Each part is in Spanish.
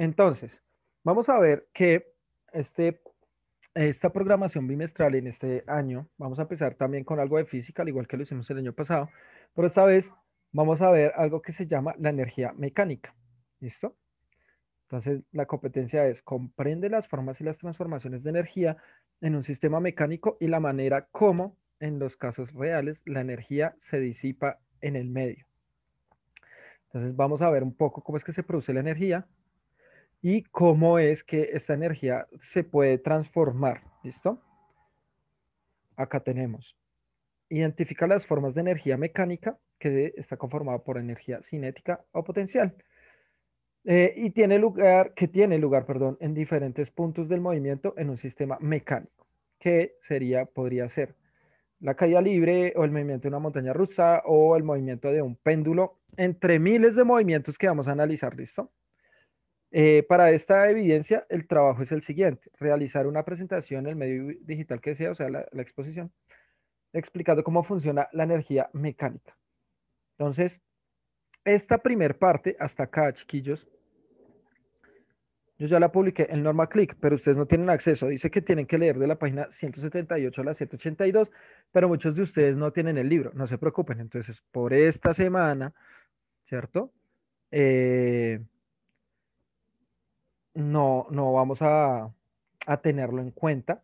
Entonces, vamos a ver que este, esta programación bimestral en este año, vamos a empezar también con algo de física, al igual que lo hicimos el año pasado, pero esta vez vamos a ver algo que se llama la energía mecánica. ¿Listo? Entonces, la competencia es comprende las formas y las transformaciones de energía en un sistema mecánico y la manera como, en los casos reales, la energía se disipa en el medio. Entonces, vamos a ver un poco cómo es que se produce la energía, y cómo es que esta energía se puede transformar. ¿Listo? Acá tenemos. Identifica las formas de energía mecánica que está conformada por energía cinética o potencial. Eh, y tiene lugar, que tiene lugar, perdón, en diferentes puntos del movimiento en un sistema mecánico, que sería, podría ser la caída libre o el movimiento de una montaña rusa o el movimiento de un péndulo, entre miles de movimientos que vamos a analizar, ¿listo? Eh, para esta evidencia, el trabajo es el siguiente, realizar una presentación en el medio digital que sea, o sea, la, la exposición, explicando cómo funciona la energía mecánica. Entonces, esta primer parte, hasta acá, chiquillos, yo ya la publiqué en Norma Click, pero ustedes no tienen acceso. Dice que tienen que leer de la página 178 a la 182, pero muchos de ustedes no tienen el libro. No se preocupen. Entonces, por esta semana, ¿cierto? Eh, a, tenerlo en cuenta.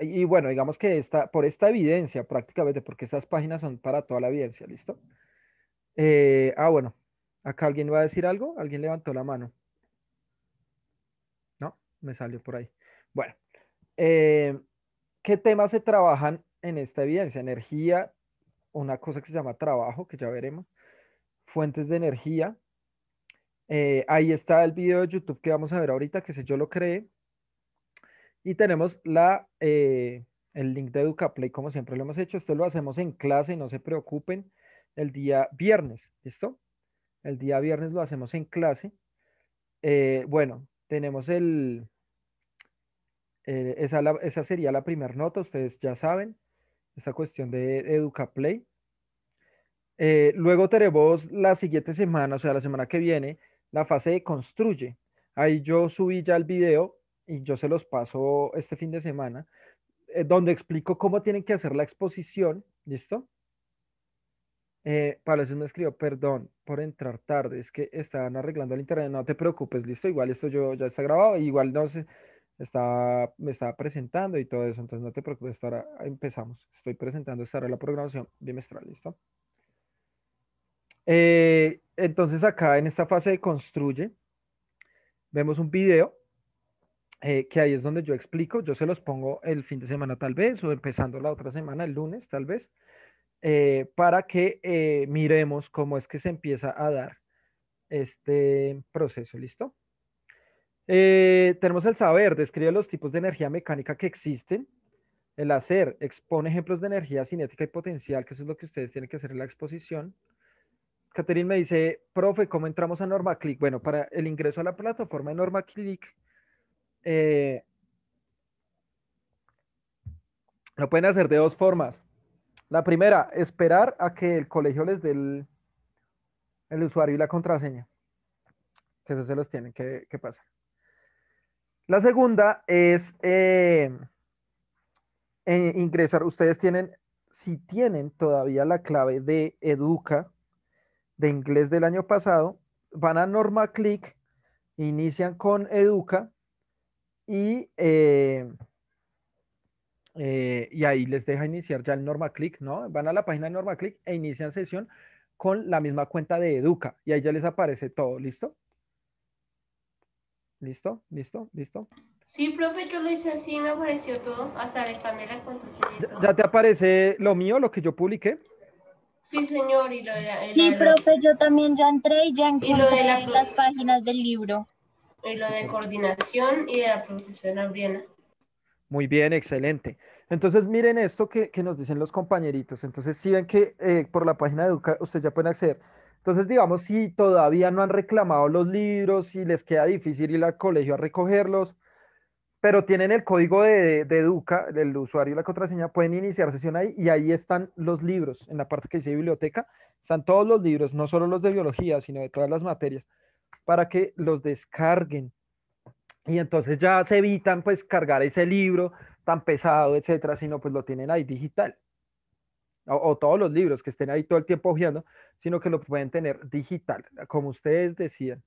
Y, bueno, digamos que esta, por esta evidencia prácticamente, porque estas páginas son para toda la evidencia, ¿listo? Eh, ah, bueno, acá alguien va a decir algo, alguien levantó la mano. No, me salió por ahí. Bueno, eh, ¿qué temas se trabajan en esta evidencia? Energía, una cosa que se llama trabajo, que ya veremos, fuentes de energía, eh, ahí está el video de YouTube que vamos a ver ahorita, que si yo lo creé. Y tenemos la, eh, el link de EducaPlay, como siempre lo hemos hecho. Esto lo hacemos en clase, no se preocupen, el día viernes, ¿listo? El día viernes lo hacemos en clase. Eh, bueno, tenemos el... Esa, esa, sería la primera nota, ustedes ya saben, esta cuestión de EducaPlay. luego tenemos la siguiente semana, o sea, la semana que viene, la fase de construye. Ahí yo subí ya el video y yo se los paso este fin de semana, eh, donde explico cómo tienen que hacer la exposición, ¿listo? Eh, para se me escribió, perdón por entrar tarde, es que estaban arreglando el internet, no te preocupes, listo, igual esto yo ya está grabado, igual no se está, me estaba presentando y todo eso, entonces no te preocupes, ahora empezamos, estoy presentando esta la programación bimestral, listo. Eh, entonces acá en esta fase de construye, vemos un video eh, que ahí es donde yo explico, yo se los pongo el fin de semana tal vez o empezando la otra semana, el lunes tal vez, eh, para que miremos cómo es que se empieza a dar este proceso, ¿listo? tenemos el saber, describe los tipos de energía mecánica que existen, el hacer, expone ejemplos de energía cinética y potencial, que eso es lo que ustedes tienen que hacer en la exposición, Caterine me dice, profe, ¿cómo entramos a NormaClick? Bueno, para el ingreso a la plataforma de NormaClick, eh, lo pueden hacer de dos formas. La primera, esperar a que el colegio les dé el, usuario y la contraseña. Que eso se los tienen que, pasar. La segunda es eh, eh, ingresar. Ustedes tienen, si tienen todavía la clave de Educa, de inglés del año pasado, van a Norma Click, inician con Educa y, eh, eh, y ahí les deja iniciar ya el Norma Click, ¿no? Van a la página de Norma Click e inician sesión con la misma cuenta de Educa y ahí ya les aparece todo, ¿listo? ¿Listo? ¿Listo? ¿Listo? Sí, profe, yo lo hice así me apareció todo, hasta el cambié la ¿Ya te aparece lo mío, lo que yo publiqué? Sí, señor. Y lo de sí, profe, yo también ya entré y ya encontré de las páginas del libro. Y lo de coordinación y de la profesora Briana. Muy bien, excelente. Entonces, miren esto que, nos dicen los compañeritos. Entonces, si ven que eh, por la página de Educa ustedes ya pueden acceder. Entonces, digamos, si todavía no han reclamado los libros, si les queda difícil ir al colegio a recogerlos, pero tienen el código de, Educa, del usuario y la contraseña, pueden iniciar sesión ahí y ahí están los libros, en la parte que dice biblioteca, están todos los libros, no solo los de biología, sino de todas las materias, para que los descarguen. Y entonces ya se evitan pues cargar ese libro tan pesado, etcétera, sino pues lo tienen ahí digital. O, todos los libros que estén ahí todo el tiempo hojeando, sino que lo pueden tener digital, como ustedes decían.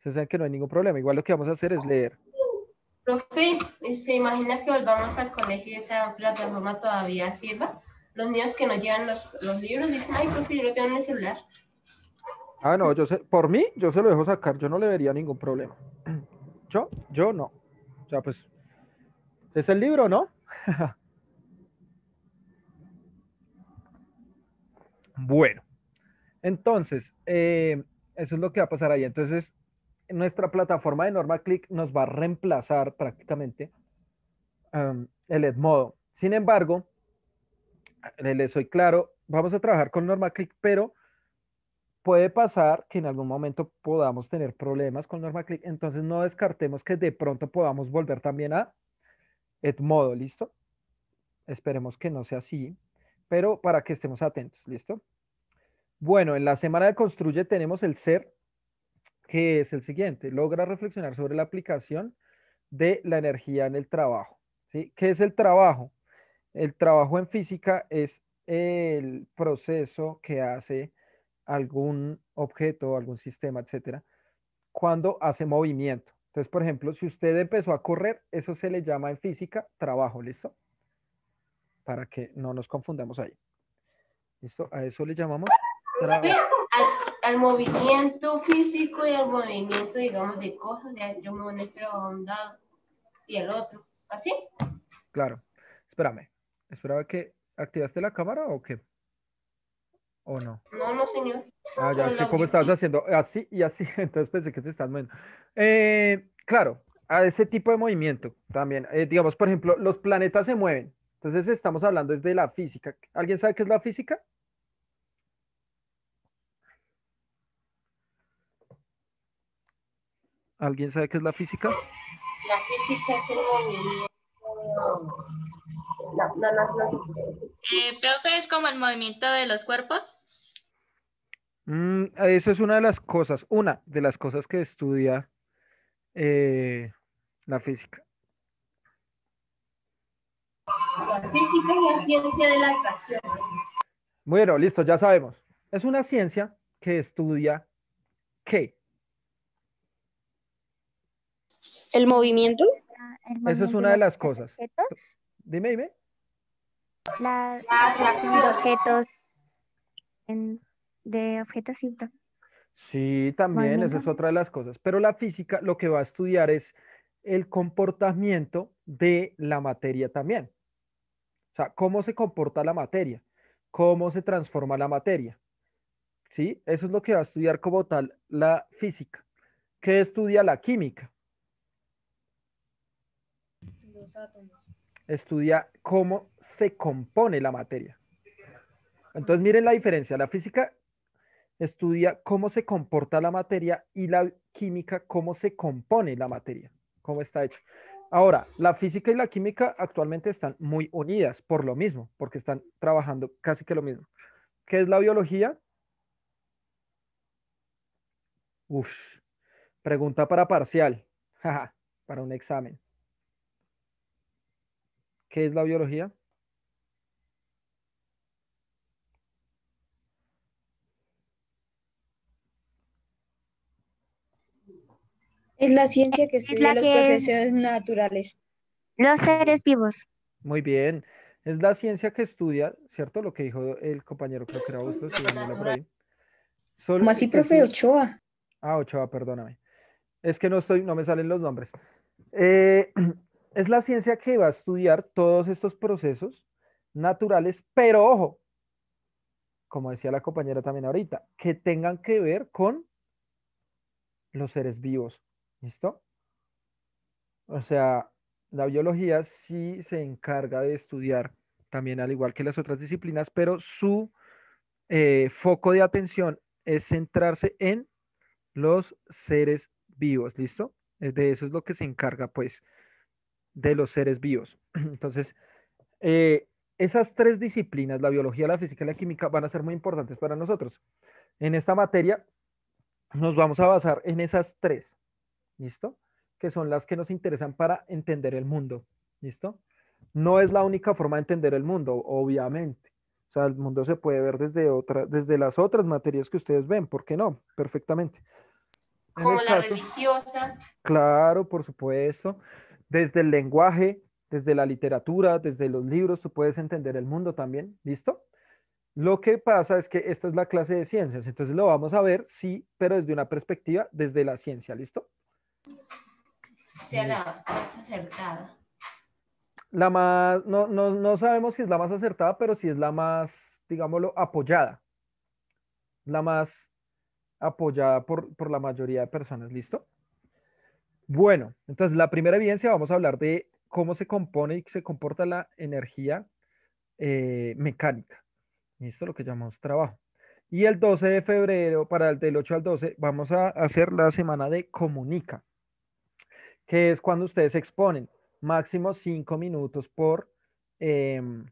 se saben que no hay ningún problema. Igual lo que vamos a hacer es leer Profe, ¿se imagina que volvamos al colegio y esa plataforma todavía sirva? Los niños que nos llevan los, libros dicen, ay, profe, yo lo tengo en el celular. Ah, no, yo sé, por mí, yo se lo dejo sacar, yo no le vería ningún problema. Yo, yo no. O sea, pues, es el libro, ¿no? bueno, entonces, eh, eso es lo que va a pasar ahí. Entonces, nuestra plataforma de Norma Click nos va a reemplazar prácticamente el Edmodo. Sin embargo, les soy claro, vamos a trabajar con NormaClick, Click, pero puede pasar que en algún momento podamos tener problemas con NormaClick. Click, entonces no descartemos que de pronto podamos volver también a Edmodo, ¿listo? Esperemos que no sea así, pero para que estemos atentos, ¿listo? Bueno, en la semana de Construye tenemos el ser, que es el siguiente, logra reflexionar sobre la aplicación de la energía en el trabajo. ¿sí? ¿Qué es el trabajo? El trabajo en física es el proceso que hace algún objeto, algún sistema, etcétera, cuando hace movimiento. Entonces, por ejemplo, si usted empezó a correr, eso se le llama en física trabajo, ¿listo? Para que no nos confundamos ahí. ¿Listo? A eso le llamamos trabajo al movimiento físico y al movimiento, digamos, de cosas. yo me uno a un lado y el otro. ¿Así? Claro. Espérame. Esperaba que activaste la cámara o qué? ¿O no? No, no, señor. Ah, ya, es que como estabas haciendo así y así, entonces pensé que te estás moviendo. Eh, claro, a ese tipo de movimiento también. Eh, digamos, por ejemplo, los planetas se mueven. Entonces estamos hablando desde la física. ¿Alguien sabe qué es la física? ¿Alguien sabe qué es la física? La física es el movimiento... No, eh, ¿es como el movimiento de los cuerpos? Mm, eso es una de las cosas, una de las cosas que estudia eh, la física. La física es la ciencia de la atracción. Bueno, listo, ya sabemos. Es una ciencia que estudia qué? ¿El movimiento? Ah, Eso es una de las cosas. Dime, dime. La, de objetos de objetos Sí, también, esa es otra de las cosas. Pero la física lo que va a estudiar es el comportamiento de la materia también. O sea, cómo se comporta la materia, cómo se transforma la materia. ¿Sí? Eso es lo que va a estudiar como tal la física. ¿Qué estudia la química? Estudia cómo se compone la materia. Entonces miren la diferencia. La física estudia cómo se comporta la materia y la química cómo se compone la materia, cómo está hecha. Ahora, la física y la química actualmente están muy unidas por lo mismo, porque están trabajando casi que lo mismo. ¿Qué es la biología? Uf, pregunta para parcial, para un examen. ¿Qué es la biología? Es la ciencia que estudia los procesos naturales. Los seres vivos. Muy bien. Es la ciencia que estudia, ¿cierto? Lo que dijo el compañero, creo que era si no ahí. así, profe? Ochoa. Ah, Ochoa, perdóname. Es que no estoy, no me salen los nombres. Eh, es la ciencia que va a estudiar todos estos procesos naturales, pero ojo, como decía la compañera también ahorita, que tengan que ver con los seres vivos, ¿listo? O sea, la biología sí se encarga de estudiar también al igual que las otras disciplinas, pero su eh, foco de atención es centrarse en los seres vivos, ¿listo? De eso es lo que se encarga, pues, de los seres vivos. Entonces, eh, esas tres disciplinas, la biología, la física y la química, van a ser muy importantes para nosotros. En esta materia nos vamos a basar en esas tres, ¿listo? Que son las que nos interesan para entender el mundo, ¿listo? No es la única forma de entender el mundo, obviamente. O sea, el mundo se puede ver desde, otra, desde las otras materias que ustedes ven, ¿por qué no? Perfectamente. Como la religiosa. Claro, por supuesto desde el lenguaje, desde la literatura, desde los libros, tú puedes entender el mundo también, ¿listo? Lo que pasa es que esta es la clase de ciencias, entonces lo vamos a ver, sí, pero desde una perspectiva, desde la ciencia, ¿listo? O sea, la más acertada. La más, no, no, sabemos si es la más acertada, pero si es la más, digámoslo, apoyada. La más apoyada por la mayoría de personas, ¿listo? Bueno, entonces la primera evidencia vamos a hablar de cómo se compone y se comporta la energía eh, mecánica. es lo que llamamos trabajo. Y el 12 de febrero, para el del 8 al 12, vamos a hacer la semana de comunica, que es cuando ustedes exponen máximo 5 minutos por, em,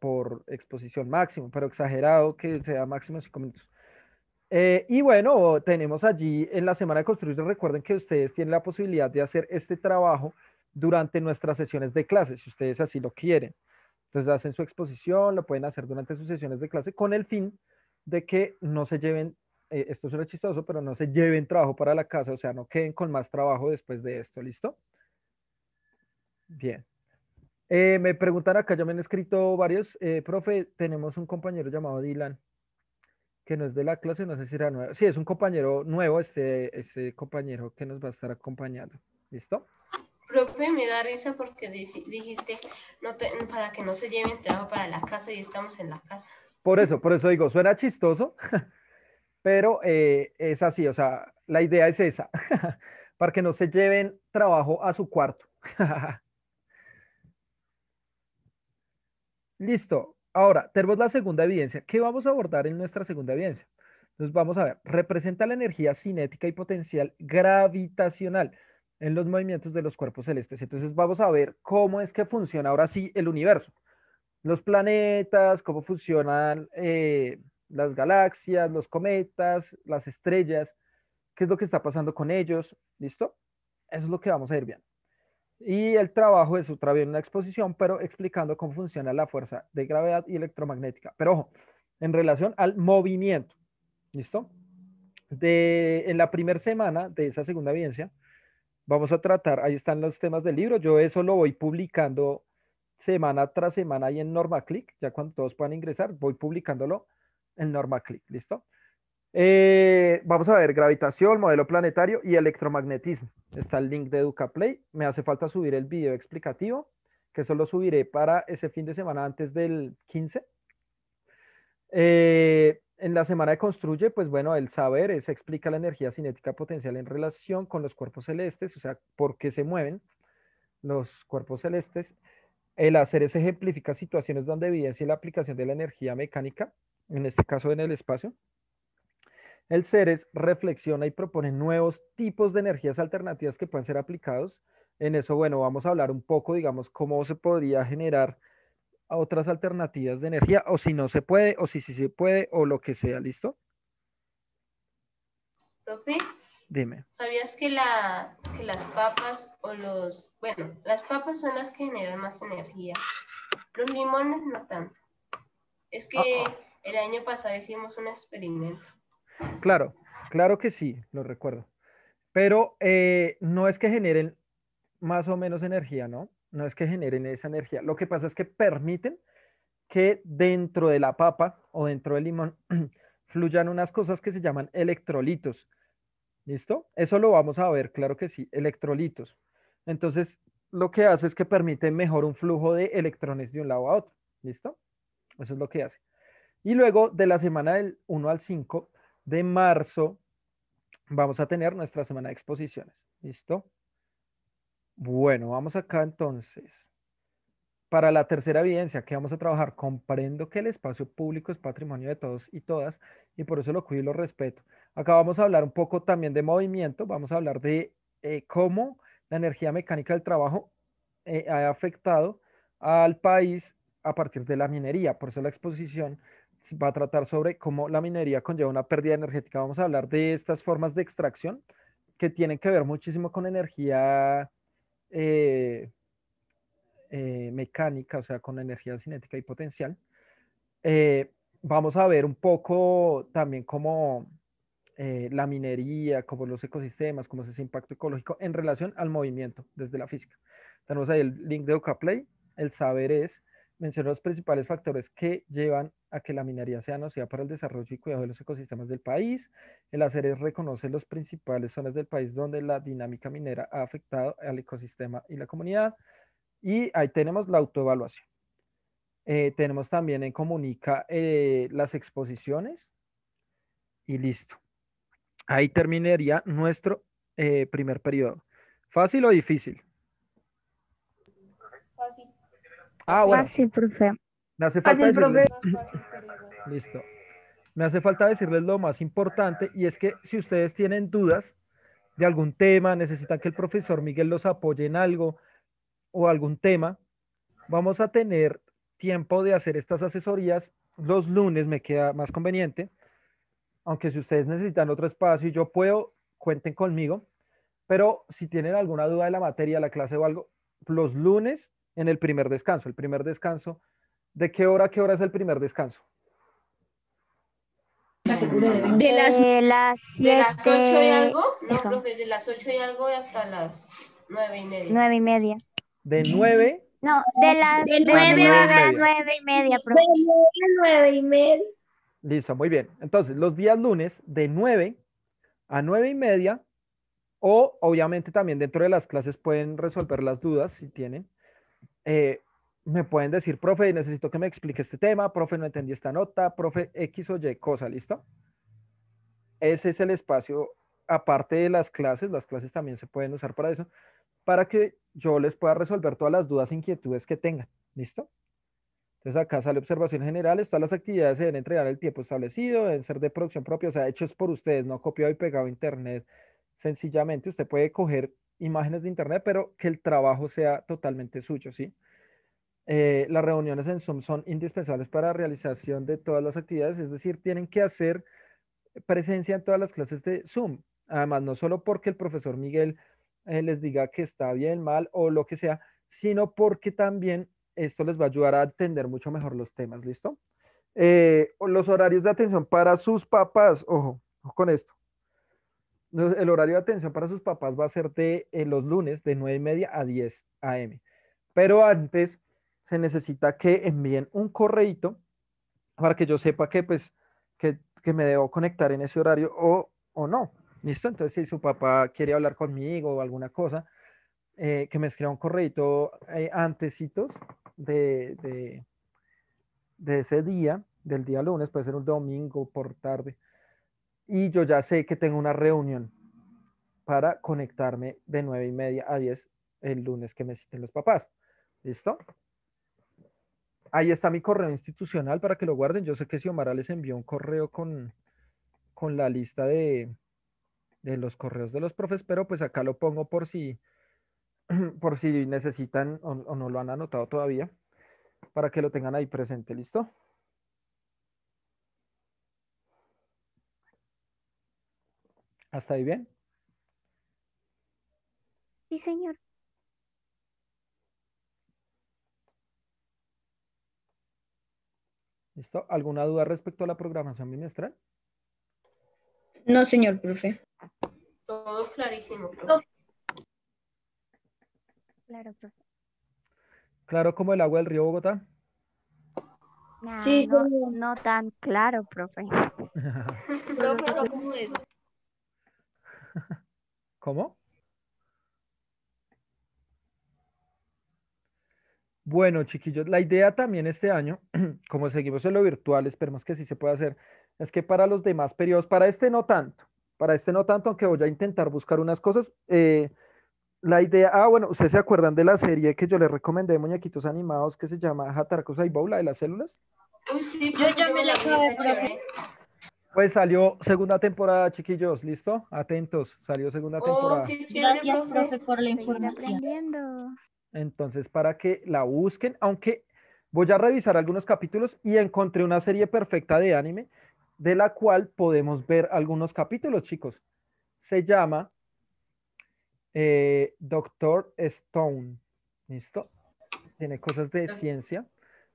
por exposición máximo, pero exagerado que sea máximo 5 minutos. Eh, y bueno, tenemos allí en la semana de construcción, recuerden que ustedes tienen la posibilidad de hacer este trabajo durante nuestras sesiones de clase, si ustedes así lo quieren. Entonces hacen su exposición, lo pueden hacer durante sus sesiones de clase con el fin de que no se lleven, eh, esto suena chistoso, pero no se lleven trabajo para la casa, o sea, no queden con más trabajo después de esto, ¿listo? Bien. Eh, me preguntan acá, ya me han escrito varios, profe, tenemos un compañero llamado Dylan que no es de la clase, no sé si era nuevo. Sí, es un compañero nuevo, este, este, compañero que nos va a estar acompañando. ¿Listo? Profe, me da risa porque dijiste para que no se lleven trabajo para la casa y estamos en la casa. Por eso, por eso digo, suena chistoso, pero eh, es así, o sea, la idea es esa, para que no se lleven trabajo a su cuarto. Listo. Ahora, tenemos la segunda evidencia. ¿Qué vamos a abordar en nuestra segunda evidencia? Entonces vamos a ver, representa la energía cinética y potencial gravitacional en los movimientos de los cuerpos celestes. Entonces vamos a ver cómo es que funciona ahora sí el universo. Los planetas, cómo funcionan eh, las galaxias, los cometas, las estrellas, qué es lo que está pasando con ellos, ¿listo? Eso es lo que vamos a ir viendo. Y el trabajo es otra vez una exposición, pero explicando cómo funciona la fuerza de gravedad y electromagnética. Pero ojo, en relación al movimiento, ¿listo? De, en la primera semana de esa segunda evidencia, vamos a tratar, ahí están los temas del libro, yo eso lo voy publicando semana tras semana ahí en NormaClick, ya cuando todos puedan ingresar, voy publicándolo en NormaClick, ¿listo? Eh, vamos a ver gravitación, modelo planetario y electromagnetismo. Está el link de EducaPlay. Me hace falta subir el video explicativo, que solo subiré para ese fin de semana antes del 15. Eh, en la semana de Construye, pues bueno, el saber es explica la energía cinética potencial en relación con los cuerpos celestes, o sea, por qué se mueven los cuerpos celestes. El hacer es ejemplifica situaciones donde evidencia la aplicación de la energía mecánica, en este caso en el espacio. El CERES reflexiona y propone nuevos tipos de energías alternativas que pueden ser aplicados. En eso, bueno, vamos a hablar un poco, digamos, cómo se podría generar otras alternativas de energía, o si no se puede, o si sí se puede, o lo que sea, ¿listo? Profe. Dime. ¿Sabías que, las papas o los... Bueno, las papas son las que generan más energía. Los limones no tanto. Es que ah, ah. el año pasado hicimos un experimento. Claro, claro que sí, lo recuerdo. Pero eh, no es que generen más o menos energía, ¿no? No es que generen esa energía. Lo que pasa es que permiten que dentro de la papa o dentro del limón fluyan unas cosas que se llaman electrolitos. ¿Listo? Eso lo vamos a ver, claro que sí, electrolitos. Entonces, lo que hace es que permite mejor un flujo de electrones de un lado a otro. ¿Listo? Eso es lo que hace. Y luego de la semana del 1 al 5 de marzo vamos a tener nuestra semana de exposiciones. ¿Listo? Bueno, vamos acá entonces. Para la tercera evidencia que vamos a trabajar, comprendo que el espacio público es patrimonio de todos y todas y por eso lo cuido y lo respeto. Acá vamos a hablar un poco también de movimiento, vamos a hablar de eh, cómo la energía mecánica del trabajo eh, ha afectado al país a partir de la minería. Por eso la exposición va a tratar sobre cómo la minería conlleva una pérdida energética. Vamos a hablar de estas formas de extracción que tienen que ver muchísimo con energía eh, eh, mecánica, o sea, con energía cinética y potencial. Eh, vamos a ver un poco también cómo la minería, cómo los ecosistemas, cómo es ese impacto ecológico en relación al movimiento desde la física. Tenemos ahí el link de Ocaplay, El saber es mencionó los principales factores que llevan a que la minería sea nociva para el desarrollo y cuidado de los ecosistemas del país. El ACERES reconoce las principales zonas del país donde la dinámica minera ha afectado al ecosistema y la comunidad. Y ahí tenemos la autoevaluación. Eh, tenemos también en Comunica eh, las exposiciones y listo. Ahí terminaría nuestro eh, primer periodo. ¿Fácil o difícil? Ah, Me falta Listo. Me hace falta decirles lo más importante y es que si ustedes tienen dudas de algún tema, necesitan que el profesor Miguel los apoye en algo o algún tema, vamos a tener tiempo de hacer estas asesorías los lunes, me queda más conveniente. Aunque si ustedes necesitan otro espacio y yo puedo, cuenten conmigo. Pero si tienen alguna duda de la materia, la clase o algo, los lunes en el primer descanso. El primer descanso, ¿de qué hora qué hora es el primer descanso? De las, de las, y algo, no, profe, de las ocho y algo hasta las nueve y media. Nueve y media. De nueve? No, de las nueve a las y media, profe. De 9 a y media. Listo, muy bien. Entonces, los días lunes de nueve a nueve y media, o obviamente también dentro de las clases pueden resolver las dudas si tienen, eh, me pueden decir, profe, necesito que me explique este tema, profe, no entendí esta nota, profe, X o Y cosa, ¿listo? Ese es el espacio, aparte de las clases, las clases también se pueden usar para eso, para que yo les pueda resolver todas las dudas e inquietudes que tengan, ¿listo? Entonces acá sale observación general, todas las actividades se deben entregar el tiempo establecido, deben ser de producción propia, o sea, hechos por ustedes, no copiado y pegado a internet. Sencillamente usted puede coger imágenes de Internet, pero que el trabajo sea totalmente suyo, ¿sí? Eh, las reuniones en Zoom son indispensables para la realización de todas las actividades, es decir, tienen que hacer presencia en todas las clases de Zoom. Además, no solo porque el profesor Miguel eh, les diga que está bien, mal o lo que sea, sino porque también esto les va a ayudar a entender mucho mejor los temas, ¿listo? Eh, los horarios de atención para sus papás, ojo, ojo con esto el horario de atención para sus papás va a ser de eh, los lunes de 9 y media a 10 a.m. Pero antes se necesita que envíen un correito para que yo sepa que, pues, que, me debo conectar en ese horario o, o, no. ¿Listo? Entonces, si su papá quiere hablar conmigo o alguna cosa, eh, que me escriba un correito eh, antes de, de, de ese día, del día lunes, puede ser un domingo por tarde, y yo ya sé que tengo una reunión para conectarme de nueve y media a 10 el lunes que me citen los papás. ¿Listo? Ahí está mi correo institucional para que lo guarden. Yo sé que Xiomara les envió un correo con, con la lista de, los correos de los profes, pero pues acá lo pongo por si, por si necesitan o no lo han anotado todavía, para que lo tengan ahí presente. ¿Listo? ¿Hasta ahí bien? Sí, señor. ¿Listo? ¿Alguna duda respecto a la programación bimestral? No, señor profe. Todo clarísimo. Claro, profe. ¿Claro como el agua del río Bogotá? sí, no, tan claro, profe. profe, no como eso. ¿Cómo? Bueno, chiquillos, la idea también este año, como seguimos en lo virtual, esperemos que sí se pueda hacer, es que para los demás periodos, para este no tanto, para este no tanto, aunque voy a intentar buscar unas cosas. Eh, la idea, ah, bueno, ¿ustedes se acuerdan de la serie que yo les recomendé, Muñequitos Animados, que se llama Cosa y la de las células? sí, yo ya me la pues salió segunda temporada, chiquillos, ¿listo? Atentos, salió segunda oh, temporada. Gracias, profe, por la información. Entonces, para que la busquen, aunque voy a revisar algunos capítulos y encontré una serie perfecta de anime de la cual podemos ver algunos capítulos, chicos. Se llama eh, Doctor Stone, ¿listo? Tiene cosas de ciencia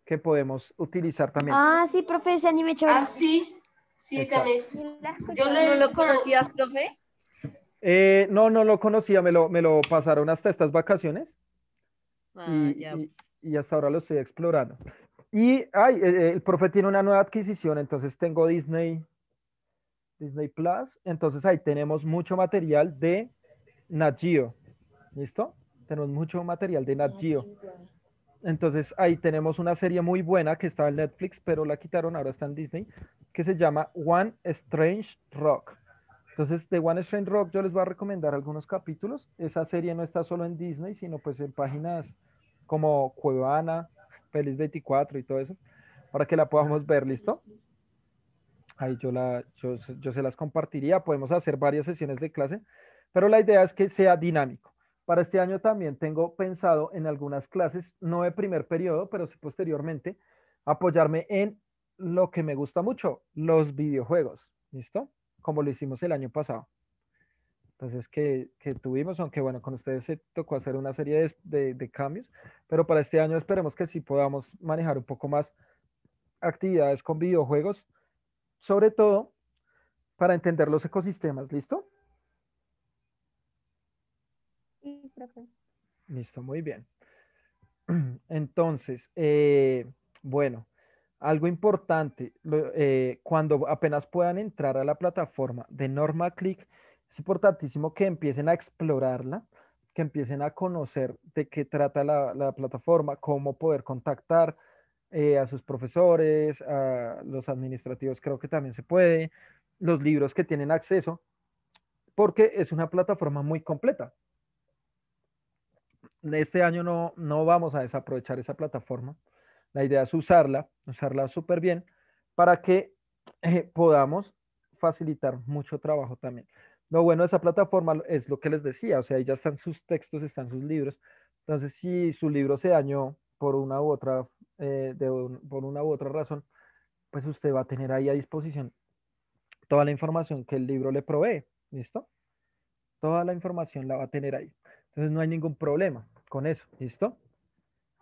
que podemos utilizar también. Ah, sí, profe, ese anime chévere. Ah, sí. Sí, también. Yo no, lo conocías, profe? Eh, no, no lo conocía, me lo, me lo pasaron hasta estas vacaciones. Ah, y, hasta ahora lo estoy explorando. Y ay, el, profe tiene una nueva adquisición, entonces tengo Disney, Disney Plus. Entonces ahí tenemos mucho material de Nat Geo. ¿Listo? Tenemos mucho material de Nat Geo. Entonces ahí tenemos una serie muy buena que estaba en Netflix, pero la quitaron, ahora está en Disney, que se llama One Strange Rock. Entonces, de One Strange Rock yo les voy a recomendar algunos capítulos. Esa serie no está solo en Disney, sino pues en páginas como Cuevana, Feliz 24 y todo eso, para que la podamos ver, ¿listo? Ahí yo, la, yo, yo se las compartiría, podemos hacer varias sesiones de clase, pero la idea es que sea dinámico. Para este año también tengo pensado en algunas clases, no de primer periodo, pero sí posteriormente, apoyarme en lo que me gusta mucho, los videojuegos, ¿listo? Como lo hicimos el año pasado. Entonces, que, que tuvimos, aunque bueno, con ustedes se tocó hacer una serie de, cambios, pero para este año esperemos que sí podamos manejar un poco más actividades con videojuegos, sobre todo para entender los ecosistemas, ¿listo? Listo, muy bien. Entonces, eh, bueno. Algo importante, eh, cuando apenas puedan entrar a la plataforma de Norma Click, es importantísimo que empiecen a explorarla, que empiecen a conocer de qué trata la, plataforma, cómo poder contactar eh, a sus profesores, a los administrativos, creo que también se puede, los libros que tienen acceso, porque es una plataforma muy completa. Este año no, no vamos a desaprovechar esa plataforma. La idea es usarla, usarla súper bien para que eh, podamos facilitar mucho trabajo también. Lo bueno de esa plataforma es lo que les decía, o sea, ahí ya están sus textos, están sus libros. Entonces, si su libro se dañó por una u otra, eh, por una u otra razón, pues usted va a tener ahí a disposición toda la información que el libro le provee, ¿listo? Toda la información la va a tener ahí. Entonces, no hay ningún problema con eso, ¿listo?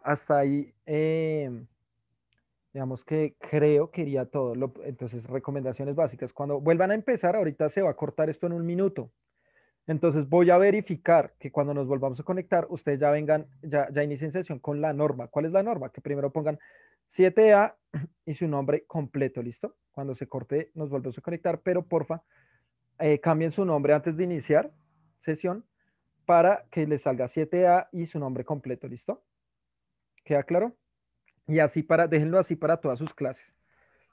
hasta ahí, em, digamos que creo que iría todo. entonces, recomendaciones básicas. Cuando vuelvan a empezar, ahorita se va a cortar esto en un minuto. Entonces voy a verificar que cuando nos volvamos a conectar, ustedes ya vengan, ya, ya inicien sesión con la norma. ¿Cuál es la norma? Que primero pongan 7A y su nombre completo, ¿listo? Cuando se corte, nos volvemos a conectar, pero porfa, eh, cambien su nombre antes de iniciar sesión para que les salga 7A y su nombre completo, ¿listo? ¿Queda claro? Y así para, déjenlo así para todas sus clases.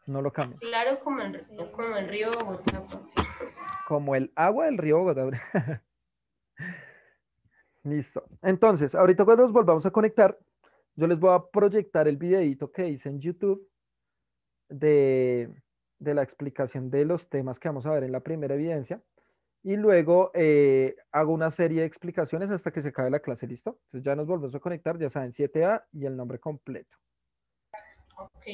No lo cambien. Claro, como el, río Bogotá. Pues. Como el agua del río Bogotá. Listo. Entonces, ahorita cuando nos volvamos a conectar, yo les voy a proyectar el videito que hice en YouTube de, de la explicación de los temas que vamos a ver en la primera evidencia y luego eh, hago una serie de explicaciones hasta que se acabe la clase, ¿listo? Entonces ya nos volvemos a conectar, ya saben, 7A y el nombre completo. Ok,